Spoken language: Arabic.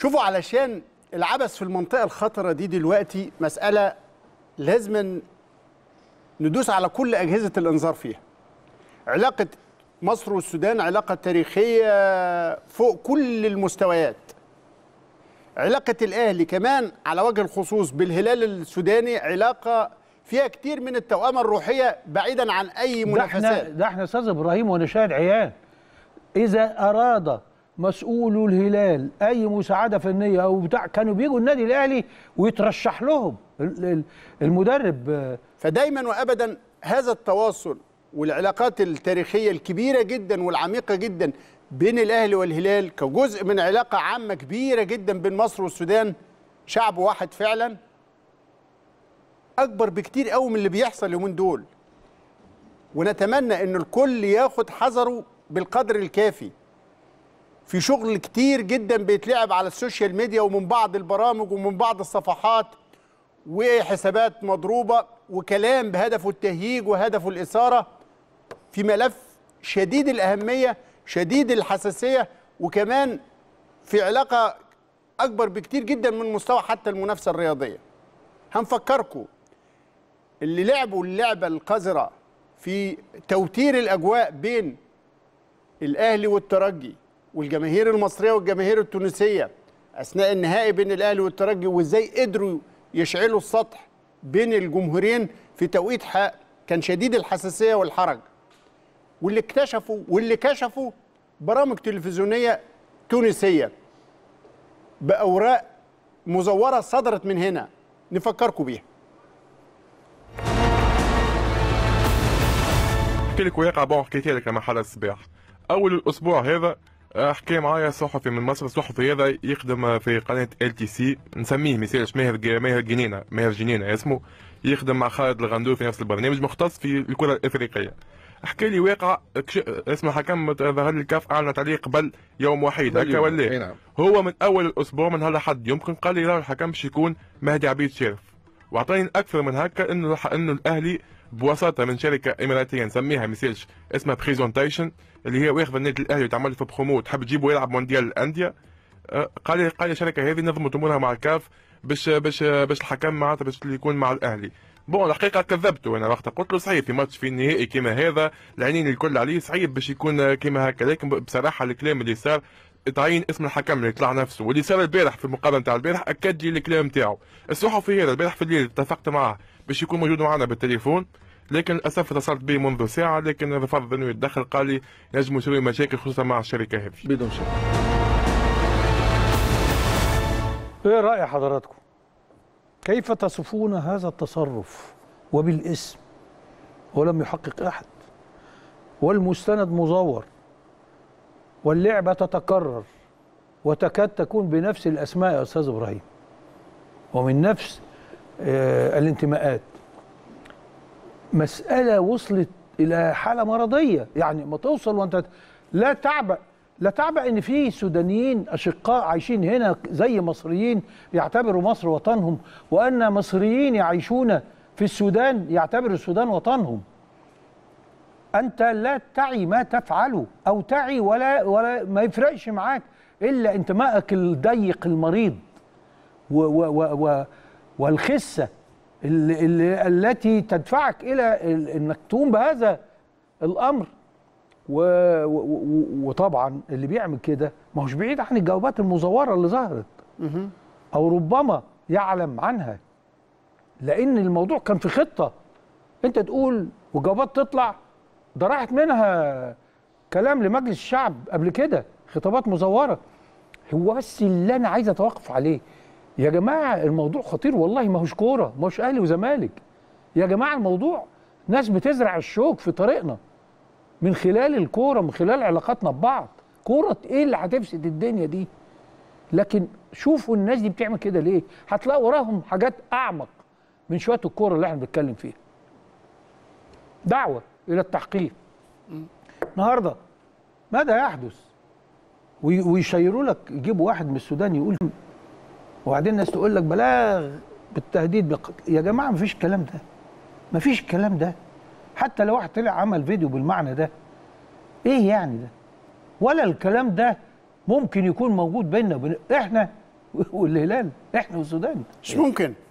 شوفوا علشان العبث في المنطقه الخطره دي دلوقتي مساله لازم ندوس على كل اجهزه الانذار فيها علاقه مصر والسودان علاقه تاريخيه فوق كل المستويات علاقه الاهلي كمان على وجه الخصوص بالهلال السوداني علاقه فيها كتير من التوأمة الروحية بعيدا عن أي منافسات ده احنا, ده احنا أستاذ إبراهيم ونشاهد عيان إذا أراد مسؤولو الهلال اي مساعده فنيه او بتاع كانوا بيجوا النادي الاهلي ويترشح لهم المدرب فدايما وابدا هذا التواصل والعلاقات التاريخيه الكبيره جدا والعميقه جدا بين الاهلي والهلال كجزء من علاقه عامه كبيره جدا بين مصر والسودان شعب واحد فعلا اكبر بكتير قوي من اللي بيحصل اليومين دول ونتمنى ان الكل ياخد حذره بالقدر الكافي في شغل كتير جدا بيتلعب على السوشيال ميديا ومن بعض البرامج ومن بعض الصفحات وحسابات مضروبه وكلام بهدفه التهييج وهدفه الاثاره في ملف شديد الاهميه شديد الحساسيه وكمان في علاقه اكبر بكتير جدا من مستوى حتى المنافسه الرياضيه هنفكركم اللي لعبوا اللعبه القذره في توتير الاجواء بين الاهلي والترجي والجماهير المصريه والجماهير التونسيه اثناء النهائي بين الاهلي والترجي وازاي قدروا يشعلوا السطح بين الجمهورين في توقيت كان شديد الحساسيه والحرج واللي اكتشفوا واللي كشفوا برامج تلفزيونيه تونسيه باوراق مزوره صدرت من هنا نفكركم بيها احكي لك ويقع بون حكيت لك لما صباح الصباح اول الاسبوع هذا حكى معايا صحفي من مصر صحفي هذا يخدم في قناه ال تي سي نسميه ما يسالش ماهر ماهر جنينه ماهر جنينه اسمه يخدم مع خالد الغندور في نفس البرنامج مختص في الكره الافريقيه حكى لي واقع كش... اسمه حكم ظهر لي الكاف اعلنت عليه قبل يوم وحيد هكا ولا نعم. هو من اول الاسبوع من حد يمكن قال لي راه الحكم باش يكون مهدي عبيد شرف واعطاني اكثر من هكا انه انه الاهلي بوساطه من شركه اماراتيه نسميها مثالش اسمها بريزونتيشن اللي هي واخذه النادي الاهلي وتعمل في برومو تحب تجيبه يلعب مونديال الانديه أه، قال قال الشركه هذه نظمت امورها مع الكاف باش باش باش الحكم معناتها باش يكون مع الاهلي بون الحقيقه كذبته انا وقتها قلت له صعيب في ماتش في النهائي كيما هذا العينين الكل عليه صعيب باش يكون كيما هكا لكن بصراحه الكلام اللي صار تعين اسم الحكم اللي طلع نفسه واللي صار البارح في المقابله نتاع البارح اكد لي الكلام نتاعو الصحفي هذا البارح في الليل اتفقت معاه باش يكون موجود معنا بالتليفون لكن للاسف اتصلت به منذ ساعه لكن رفض انه يتدخل قال لي نجم نسوي مشاكل خصوصا مع الشركه هذه بدون شك ايه راي حضراتكم كيف تصفون هذا التصرف وبالاسم ولم يحقق احد والمستند مزور واللعبه تتكرر وتكاد تكون بنفس الاسماء يا استاذ ابراهيم ومن نفس آه، الانتماءات مسألة وصلت إلى حالة مرضية يعني ما توصل وأنت لا تعبأ لا تعبأ إن في سودانيين أشقاء عايشين هنا زي مصريين يعتبروا مصر وطنهم وأن مصريين يعيشون في السودان يعتبروا السودان وطنهم أنت لا تعي ما تفعله أو تعي ولا, ولا ما يفرقش معاك إلا انتمائك الضيق المريض و, و, و, و والخسه اللي اللي التي تدفعك الى انك تقوم بهذا الامر و وطبعا اللي بيعمل كده ما هوش بعيد عن الجوابات المزوره اللي ظهرت او ربما يعلم عنها لان الموضوع كان في خطه انت تقول وجوابات تطلع ده راحت منها كلام لمجلس الشعب قبل كده خطابات مزوره هو بس اللي انا عايز اتوقف عليه يا جماعه الموضوع خطير والله ما هوش كوره ما هوش اهلي وزمالك يا جماعه الموضوع ناس بتزرع الشوك في طريقنا من خلال الكوره من خلال علاقاتنا ببعض كوره ايه اللي هتفسد الدنيا دي لكن شوفوا الناس دي بتعمل كده ليه هتلاقوا وراهم حاجات اعمق من شويه الكوره اللي احنا بنتكلم فيها دعوه الى التحقيق النهارده ماذا يحدث ويشيروا لك يجيبوا واحد من السودان يقول وبعدين الناس تقول لك بلاغ بالتهديد بالقتل يا جماعه مفيش الكلام ده مفيش الكلام ده حتى لو واحد طلع عمل فيديو بالمعنى ده ايه يعني ده ولا الكلام ده ممكن يكون موجود بيننا وبين احنا والهلال احنا والسودان مش ممكن